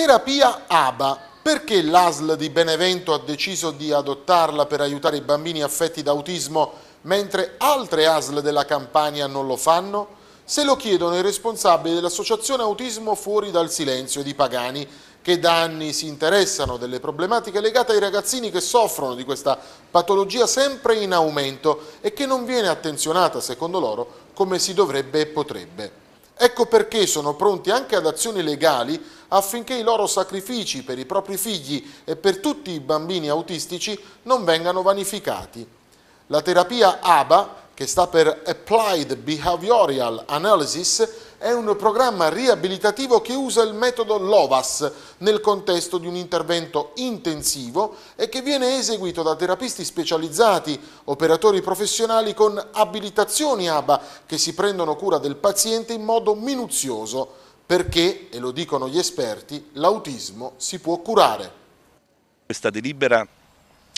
Terapia ABA. Perché l'ASL di Benevento ha deciso di adottarla per aiutare i bambini affetti da autismo mentre altre ASL della Campania non lo fanno? Se lo chiedono i responsabili dell'Associazione Autismo Fuori dal Silenzio di Pagani, che da anni si interessano delle problematiche legate ai ragazzini che soffrono di questa patologia sempre in aumento e che non viene attenzionata, secondo loro, come si dovrebbe e potrebbe. Ecco perché sono pronti anche ad azioni legali affinché i loro sacrifici per i propri figli e per tutti i bambini autistici non vengano vanificati. La terapia ABA, che sta per Applied Behavioral Analysis, è un programma riabilitativo che usa il metodo LOVAS nel contesto di un intervento intensivo e che viene eseguito da terapisti specializzati, operatori professionali con abilitazioni ABA che si prendono cura del paziente in modo minuzioso perché, e lo dicono gli esperti, l'autismo si può curare. Questa delibera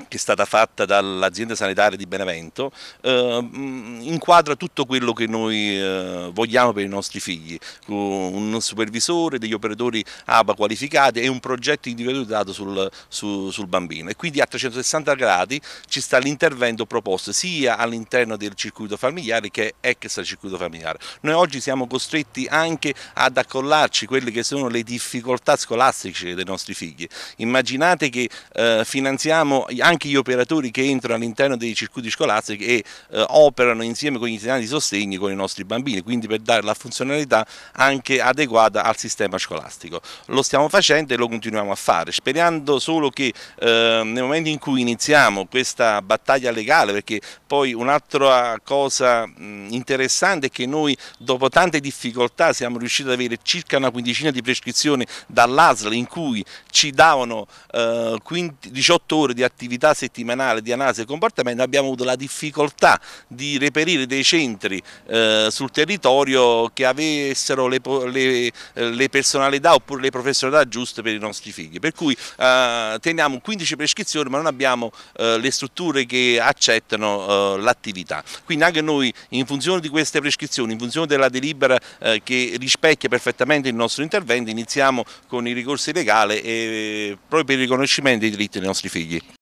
che è stata fatta dall'azienda sanitaria di Benevento eh, inquadra tutto quello che noi eh, vogliamo per i nostri figli, un supervisore, degli operatori ABA qualificati e un progetto individualizzato sul, su, sul bambino e quindi a 360 gradi ci sta l'intervento proposto sia all'interno del circuito familiare che ex circuito familiare. Noi oggi siamo costretti anche ad accollarci quelle che sono le difficoltà scolastiche dei nostri figli, immaginate che eh, finanziamo anche gli operatori che entrano all'interno dei circuiti scolastici e eh, operano insieme con gli insegnanti di sostegno con i nostri bambini, quindi per dare la funzionalità anche adeguata al sistema scolastico. Lo stiamo facendo e lo continuiamo a fare, sperando solo che eh, nel momento in cui iniziamo questa battaglia legale, perché poi un'altra cosa mh, interessante è che noi dopo tante difficoltà siamo riusciti ad avere circa una quindicina di prescrizioni dall'ASL in cui ci davano eh, 18 ore di attività attività settimanale di analisi del comportamento abbiamo avuto la difficoltà di reperire dei centri eh, sul territorio che avessero le, le, eh, le, personalità oppure le professionalità giuste per i nostri figli. Per cui eh, teniamo 15 prescrizioni ma non abbiamo eh, le strutture che accettano eh, l'attività. Quindi anche noi in funzione di queste prescrizioni, in funzione della delibera eh, che rispecchia perfettamente il nostro intervento, iniziamo con i ricorsi legali e proprio per il riconoscimento dei diritti dei nostri figli.